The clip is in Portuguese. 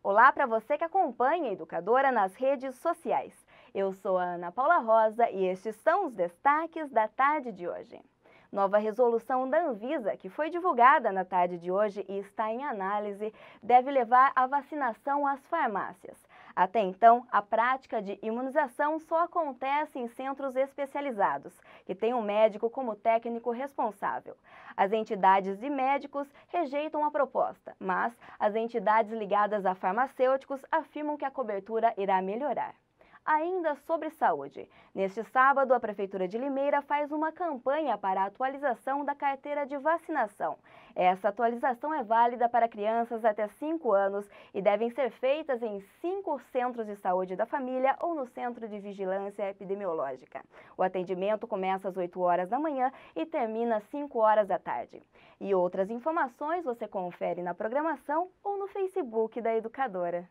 Olá para você que acompanha a Educadora nas redes sociais. Eu sou a Ana Paula Rosa e estes são os destaques da tarde de hoje. Nova resolução da Anvisa, que foi divulgada na tarde de hoje e está em análise, deve levar a vacinação às farmácias. Até então, a prática de imunização só acontece em centros especializados, que têm um médico como técnico responsável. As entidades de médicos rejeitam a proposta, mas as entidades ligadas a farmacêuticos afirmam que a cobertura irá melhorar ainda sobre saúde. Neste sábado, a Prefeitura de Limeira faz uma campanha para a atualização da carteira de vacinação. Essa atualização é válida para crianças até 5 anos e devem ser feitas em cinco centros de saúde da família ou no Centro de Vigilância Epidemiológica. O atendimento começa às 8 horas da manhã e termina às 5 horas da tarde. E outras informações você confere na programação ou no Facebook da Educadora.